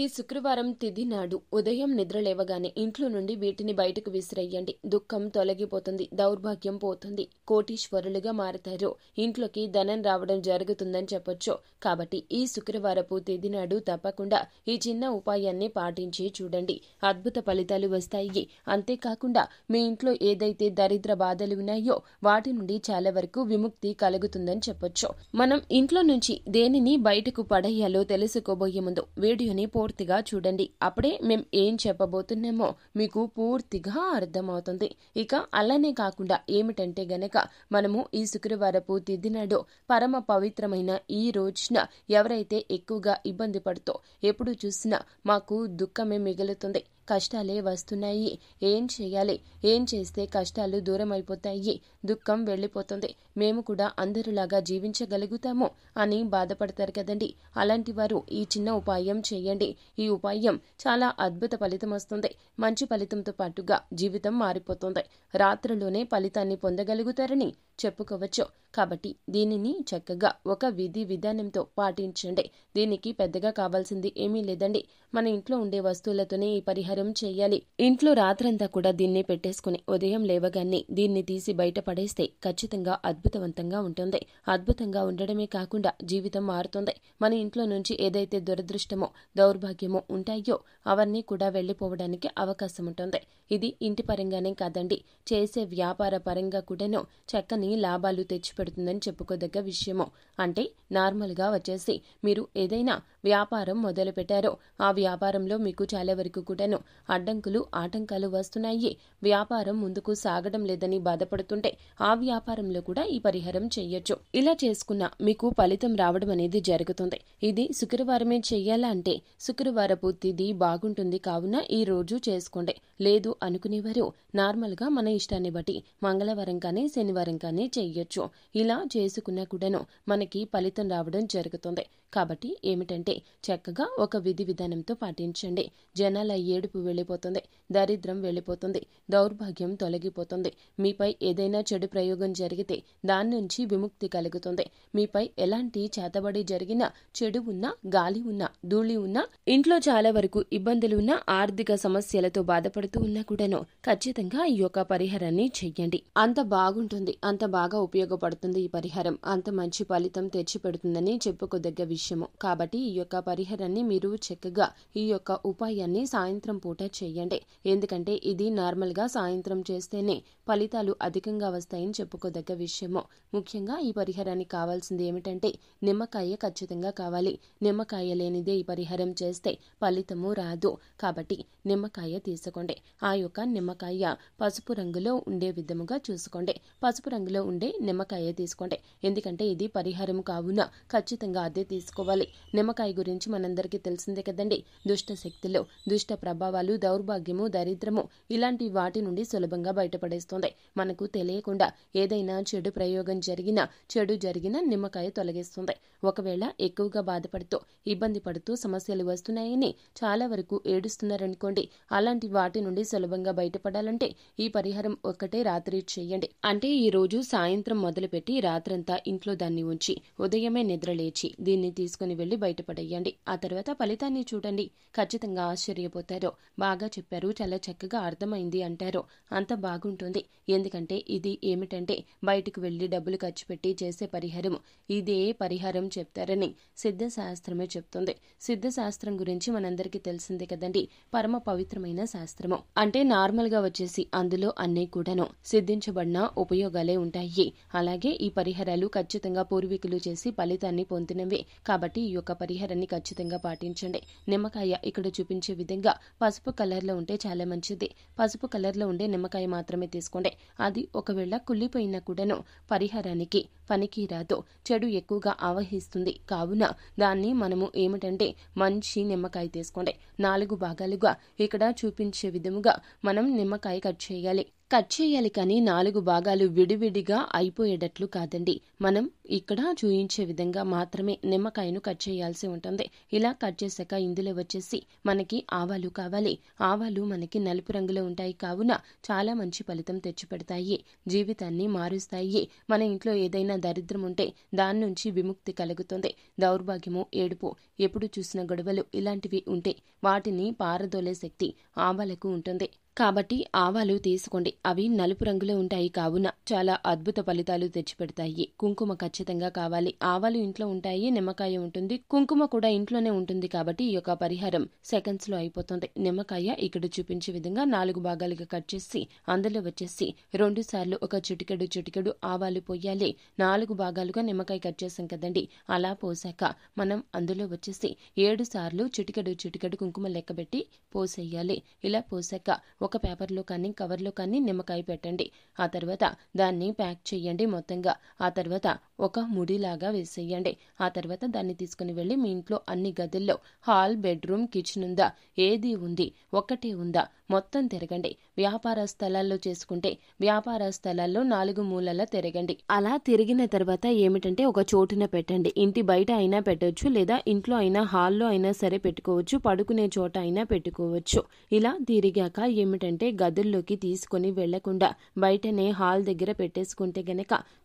ఈ శుక్రవారం తిది నాడు ఉదయం నిద్రలేవగానే ఇంట్లో నుండి వీటిని బయటకు విసిరేయండి దుఃఖం తొలగిపోతుంది దౌర్భాగ్యం పోతుంది కోటీశ్వరులుగా మారతారు ఇంట్లోకి ధనం రావడం జరుగుతుందని చెప్పొచ్చు కాబట్టి ఈ శుక్రవారపు తిది నాడు తప్పకుండా ఈ చిన్న ఉపాయాన్ని పాటించి చూడండి అద్భుత ఫలితాలు వస్తాయి అంతేకాకుండా మీ ఇంట్లో ఏదైతే దరిద్ర బాధలు ఉన్నాయో వాటి నుండి చాలా వరకు విముక్తి కలుగుతుందని చెప్పొచ్చు మనం ఇంట్లో నుంచి దేనిని బయటకు పడేయాలో తెలుసుకోబోయే ముందు వీడియోని పూర్తిగా చూడండి అప్పుడే మేము ఏం చెప్పబోతున్నామో మీకు పూర్తిగా అర్థమవుతుంది ఇక అలానే కాకుండా ఏమిటంటే గనక మనము ఈ శుక్రవారపు తిదినాడు పరమ పవిత్రమైన ఈ రోజున ఎవరైతే ఎక్కువగా ఇబ్బంది పడుతో ఎప్పుడు చూసినా మాకు దుఃఖమే మిగులుతుంది కష్టాలే వస్తున్నాయి ఏం చేయాలి ఏం చేస్తే కష్టాలు దూరం అయిపోతాయి దుఃఖం వెళ్ళిపోతుంది మేము కూడా అందరిలాగా జీవించగలుగుతాము అని బాధపడతారు కదండి అలాంటి వారు ఈ చిన్న ఉపాయం చేయండి ఈ ఉపాయం చాలా అద్భుత ఫలితం వస్తుంది మంచి ఫలితంతో పాటుగా జీవితం మారిపోతుంది రాత్రిలోనే ఫలితాన్ని పొందగలుగుతారని చెప్పుకోవచ్చు కాబట్టి దీనిని చక్కగా ఒక విధి విధానంతో పాటించండి దీనికి పెద్దగా కావాల్సింది ఏమీ లేదండి మన ఇంట్లో ఉండే వస్తువులతోనే ఈ పరిహారం పరిహారం చేయాలి ఇంట్లో రాత్రంతా కూడా దీన్ని పెట్టేసుకుని ఉదయం లేవగానే దీన్ని తీసి బయట పడేస్తే ఖచ్చితంగా అద్భుతవంతంగా ఉంటుంది అద్భుతంగా ఉండడమే కాకుండా జీవితం మారుతుంది మన ఇంట్లో నుంచి ఏదైతే దురదృష్టమో దౌర్భాగ్యమో ఉంటాయో అవన్నీ కూడా వెళ్లిపోవడానికి అవకాశం ఉంటుంది ఇది ఇంటి పరంగానే కాదండి చేసే వ్యాపార పరంగా కూడాను చక్కని లాభాలు తెచ్చిపెడుతుందని చెప్పుకోదగ్గ విషయము అంటే నార్మల్గా వచ్చేసి మీరు ఏదైనా వ్యాపారం మొదలు పెట్టారో ఆ వ్యాపారంలో మీకు చాలా వరకు కూడాను అడ్డంకులు ఆటంకాలు వస్తున్నాయి వ్యాపారం ముందుకు సాగడం లేదని బాధపడుతుంటే ఆ వ్యాపారంలో కూడా ఈ పరిహారం చేయొచ్చు ఇలా చేసుకున్న మీకు ఫలితం రావడం అనేది జరుగుతుంది ఇది శుక్రవారమే చెయ్యాలా అంటే శుక్రవారపు తిది బాగుంటుంది కావున ఈ రోజు చేసుకోండి లేదు అనుకునేవారు నార్మల్గా మన ఇష్టాన్ని బట్టి మంగళవారం కానీ శనివారం కానీ చేయొచ్చు ఇలా చేసుకున్నా కూడాను మనకి ఫలితం రావడం జరుగుతుంది కాబట్టి ఏమిటంటే చక్కగా ఒక విధి విధానంతో పాటించండి జనాల ఏడుపు వెళ్ళిపోతుంది దరిద్రం వెళ్ళిపోతుంది దౌర్భాగ్యం తొలగిపోతుంది మీపై ఏదైనా చెడు ప్రయోగం జరిగితే దాని నుంచి విముక్తి కలుగుతుంది మీపై ఎలాంటి చేతబడి జరిగినా చెడు ఉన్నా గాలి ఉన్నా ధూళి ఉన్నా ఇంట్లో చాలా వరకు ఇబ్బందులు ఉన్నా ఆర్థిక సమస్యలతో బాధపడుతుంది పడుతూ ఉన్నా కూడాను ఖచ్చితంగా ఈ యొక్క పరిహారాన్ని చెయ్యండి అంత బాగుంటుంది అంత బాగా ఉపయోగపడుతుంది ఈ పరిహారం అంత మంచి ఫలితం తెచ్చిపెడుతుందని చెప్పుకోదగ్గ విషయము కాబట్టి ఈ యొక్క పరిహారాన్ని మీరు చక్కగా ఈ యొక్క ఉపాయాన్ని సాయంత్రం పూట చేయండి ఎందుకంటే ఇది నార్మల్గా సాయంత్రం చేస్తేనే ఫలితాలు అధికంగా వస్తాయని చెప్పుకోదగ్గ విషయము ముఖ్యంగా ఈ పరిహారానికి కావాల్సింది ఏమిటంటే నిమ్మకాయ ఖచ్చితంగా కావాలి నిమ్మకాయ లేనిదే ఈ పరిహారం చేస్తే ఫలితము రాదు కాబట్టి నిమ్మకాయ తీసుకోండి ఆ యొక్క నిమ్మకాయ పసుపు రంగులో ఉండే విధముగా చూసుకోండి పసుపు రంగులో ఉండే నిమ్మకాయ తీసుకోండి ఎందుకంటే ఇది పరిహారం కావున ఖచ్చితంగా అదే తీసుకోవాలి నిమ్మకాయ గురించి మనందరికీ తెలిసిందే కదండి దుష్ట శక్తులు దుష్ట ప్రభావాలు దౌర్భాగ్యము దరిద్రము ఇలాంటి వాటి నుండి సులభంగా బయటపడేస్తుంది చేస్తుంది మనకు తెలియకుండా ఏదైనా చెడు ప్రయోగం జరిగినా చెడు జరిగినా నిమ్మకాయ తొలగిస్తుంది ఒకవేళ ఎక్కువగా బాధపడుతూ ఇబ్బంది పడుతూ సమస్యలు వస్తున్నాయని చాలా వరకు ఏడుస్తున్నారనుకోండి అలాంటి వాటి నుండి సులభంగా బయటపడాలంటే ఈ పరిహారం ఒక్కటే రాత్రి చేయండి అంటే ఈ రోజు సాయంత్రం మొదలుపెట్టి రాత్రంతా ఇంట్లో దాన్ని ఉంచి ఉదయమే నిద్ర లేచి దీన్ని తీసుకుని వెళ్లి బయటపడేయండి ఆ తర్వాత ఫలితాన్ని చూడండి ఖచ్చితంగా ఆశ్చర్యపోతారు బాగా చెప్పారు చాలా చక్కగా అర్థమైంది అంటారు అంత బాగుంటుంది ఎందుకంటే ఇది ఏమిటంటే బయటకు వెళ్లి డబ్బులు ఖర్చు పెట్టి చేసే పరిహారం ఇదే పరిహారం చెప్తారని సిద్ధశాస్త్రమే చెప్తుంది సిద్ధశాస్త్రం గురించి మనందరికీ తెలిసిందే కదండి పరమ పవిత్రమైన శాస్త్రము అంటే నార్మల్ గా వచ్చేసి అందులో అన్నీ కూడాను సిద్ధించబడిన ఉపయోగాలే ఉంటాయి అలాగే ఈ పరిహారాలు ఖచ్చితంగా పూర్వీకులు చేసి ఫలితాన్ని పొందినవే కాబట్టి ఈ యొక్క పరిహారాన్ని ఖచ్చితంగా పాటించండి నిమ్మకాయ ఇక్కడ చూపించే విధంగా పసుపు కలర్ లో ఉంటే చాలా మంచిది పసుపు కలర్ లో ఉండే నిమ్మకాయ మాత్రమే తీసుకోండి చేసుకోండి అది ఒకవేళ కుళ్ళిపోయినా కూడాను పరిహారానికి పనికి రాదు చెడు ఎక్కువగా ఆవహిస్తుంది కావున దాన్ని మనము ఏమిటంటే మంచి నిమ్మకాయ తీసుకోండి నాలుగు భాగాలుగా ఇక్కడ చూపించే విధముగా మనం నిమ్మకాయ కట్ చేయాలి కట్ చేయాలి కానీ నాలుగు భాగాలు విడివిడిగా అయిపోయేటట్లు కాదండి మనం ఇక్కడ చూయించే విధంగా మాత్రమే నిమ్మకాయను కట్ చేయాల్సి ఉంటుంది ఇలా కట్ చేశాక ఇందులో వచ్చేసి మనకి ఆవాలు కావాలి ఆవాలు మనకి నలుపు రంగులో ఉంటాయి కావున చాలా మంచి ఫలితం తెచ్చిపెడతాయి జీవితాన్ని మారుస్తాయి మన ఇంట్లో ఏదైనా దరిద్రం ఉంటే దాని నుంచి విముక్తి కలుగుతుంది దౌర్భాగ్యము ఏడుపు ఎప్పుడు చూసిన గొడవలు ఇలాంటివి ఉంటే వాటిని పారదోలే శక్తి ఆవాలకు ఉంటుంది కాబట్టి ఆవాలు తీసుకోండి అవి నలుపు రంగులో ఉంటాయి కావున చాలా అద్భుత ఫలితాలు తెచ్చిపెడతాయి కుంకుమ ఖచ్చితంగా కావాలి ఆవాలు ఇంట్లో ఉంటాయి నిమ్మకాయ ఉంటుంది కుంకుమ కూడా ఇంట్లోనే ఉంటుంది కాబట్టి ఈ యొక్క పరిహారం సెకండ్స్ లో అయిపోతుంది నిమ్మకాయ ఇక్కడ చూపించే విధంగా నాలుగు భాగాలుగా కట్ చేసి అందులో వచ్చేసి రెండు సార్లు ఒక చిటికెడు చిటికెడు ఆవాలు పోయాలి నాలుగు భాగాలుగా నిమ్మకాయ కట్ చేసాం కదండి అలా పోసాక మనం అందులో వచ్చేసి ఏడు సార్లు చిటికెడు చిటికెడు కుంకుమ లెక్కబెట్టి పోసేయాలి ఇలా పోసాక ఒక పేపర్లో కానీ కవర్లో కానీ నిమ్మకాయ పెట్టండి ఆ తర్వాత దాన్ని ప్యాక్ చేయండి మొత్తంగా ఆ తర్వాత ఒక ముడిలాగా వేసేయండి ఆ తర్వాత దాన్ని తీసుకుని వెళ్ళి మీ ఇంట్లో అన్ని గదుల్లో హాల్ బెడ్రూమ్ కిచెన్ ఉందా ఏది ఉంది ఒక్కటే ఉందా మొత్తం తిరగండి వ్యాపార స్థలాల్లో చేసుకుంటే వ్యాపార స్థలాల్లో నాలుగు మూలల తిరగండి అలా తిరిగిన తర్వాత ఏమిటంటే ఒక చోటున పెట్టండి ఇంటి బయట అయినా పెట్టవచ్చు లేదా ఇంట్లో అయినా హాల్లో అయినా సరే పెట్టుకోవచ్చు పడుకునే చోట అయినా పెట్టుకోవచ్చు ఇలా తిరిగాక ఏమిటంటే గదుల్లోకి తీసుకొని వెళ్లకుండా బయటనే హాల్ దగ్గర పెట్టేసుకుంటే గనక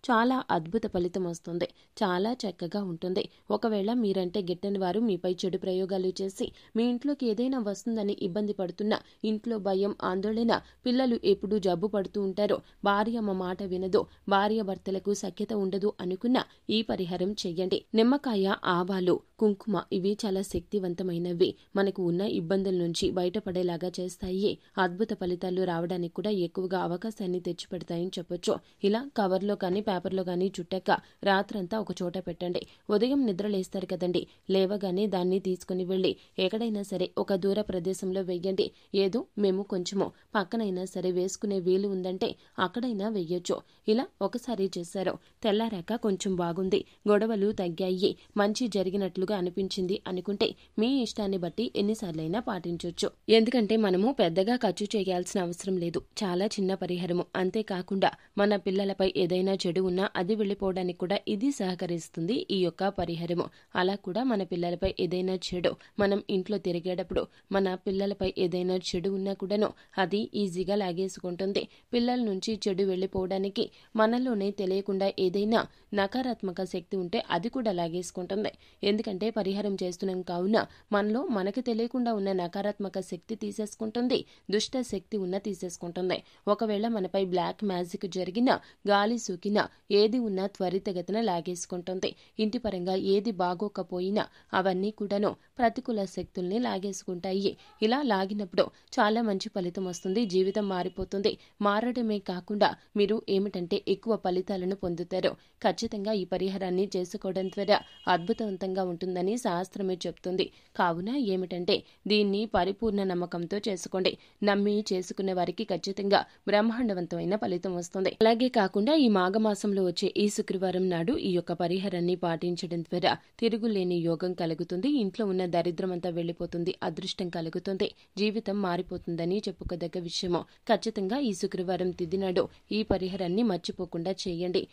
చాలా అద్భుత ఫలితం వస్తుంది చాలా చక్కగా ఉంటుంది ఒకవేళ మీరంటే గిట్టని వారు మీపై చెడు ప్రయోగాలు చేసి మీ ఇంట్లోకి ఏదైనా వస్తుందని ఇబ్బంది పడుతున్నా ఇంట్లో భయం ఆందోళన పిల్లలు ఎప్పుడూ జబ్బు పడుతూ ఉంటారో భార్య మా మాట వినదు భార్య భర్తలకు సఖ్యత ఉండదు అనుకున్నా ఈ పరిహారం చేయండి నిమ్మకాయ ఆవాలు కుంకుమ ఇవి చాలా శక్తివంతమైనవి మనకు ఉన్న ఇబ్బందుల నుంచి బయటపడేలాగా చేస్తాయి అద్భుత ఫలితాలు రావడానికి కూడా ఎక్కువగా అవకాశాన్ని తెచ్చిపెడతాయని చెప్పొచ్చు ఇలా కవర్లో కానీ పేపర్లో కానీ చుట్టాక రాత్రంతా ఒక చోట పెట్టండి ఉదయం నిద్ర లేస్తారు కదండి లేవగానే దాన్ని తీసుకుని వెళ్ళి ఎక్కడైనా సరే ఒక దూర ప్రదేశంలో వెయ్యండి ఏదో మేము కొంచెము పక్కనైనా సరే వేసుకునే వీలు ఉందంటే అక్కడైనా వెయ్యొచ్చు ఇలా ఒకసారి చేశారు తెల్లారాక కొంచెం బాగుంది గొడవలు తగ్గాయి మంచి జరిగినట్లుగా అన్నట్టుగా అనిపించింది అనుకుంటే మీ ఇష్టాన్ని బట్టి ఎన్నిసార్లైనా పాటించవచ్చు ఎందుకంటే మనము పెద్దగా ఖర్చు చేయాల్సిన అవసరం లేదు చాలా చిన్న పరిహారము అంతేకాకుండా మన పిల్లలపై ఏదైనా చెడు ఉన్నా అది వెళ్ళిపోవడానికి కూడా ఇది సహకరిస్తుంది ఈ యొక్క పరిహారము అలా కూడా మన పిల్లలపై ఏదైనా చెడు మనం ఇంట్లో తిరిగేటప్పుడు మన పిల్లలపై ఏదైనా చెడు ఉన్నా కూడాను అది ఈజీగా లాగేసుకుంటుంది పిల్లల నుంచి చెడు వెళ్ళిపోవడానికి మనలోనే తెలియకుండా ఏదైనా నకారాత్మక శక్తి ఉంటే అది కూడా లాగేసుకుంటుంది ఎందుకంటే ఉంటే పరిహారం చేస్తున్నాం కావున మనలో మనకి తెలియకుండా ఉన్న నకారాత్మక శక్తి తీసేసుకుంటుంది దుష్ట శక్తి ఉన్న తీసేసుకుంటుంది ఒకవేళ మనపై బ్లాక్ మ్యాజిక్ జరిగినా గాలి సూకినా ఏది ఉన్నా త్వరితగతిన లాగేసుకుంటుంది ఇంటి పరంగా ఏది బాగోకపోయినా అవన్నీ కూడాను ప్రతికూల శక్తుల్ని లాగేసుకుంటాయి ఇలా లాగినప్పుడు చాలా మంచి ఫలితం వస్తుంది జీవితం మారిపోతుంది మారడమే కాకుండా మీరు ఏమిటంటే ఎక్కువ ఫలితాలను పొందుతారు ఖచ్చితంగా ఈ పరిహారాన్ని చేసుకోవడం ద్వారా అద్భుతవంతంగా ఉంటుంది ఉంటుందని శాస్త్రమే చెప్తుంది కావున ఏమిటంటే దీన్ని పరిపూర్ణ నమ్మకంతో చేసుకోండి నమ్మి చేసుకునే వారికి ఖచ్చితంగా బ్రహ్మాండవంతమైన ఫలితం వస్తుంది అలాగే కాకుండా ఈ మాఘమాసంలో వచ్చే ఈ శుక్రవారం నాడు ఈ యొక్క పరిహారాన్ని పాటించడం ద్వారా తిరుగులేని యోగం కలుగుతుంది ఇంట్లో ఉన్న దరిద్రమంతా వెళ్లిపోతుంది అదృష్టం కలుగుతుంది జీవితం మారిపోతుందని చెప్పుకోదగ్గ విషయము ఖచ్చితంగా ఈ శుక్రవారం తిదినాడు ఈ పరిహారాన్ని మర్చిపోకుండా చేయండి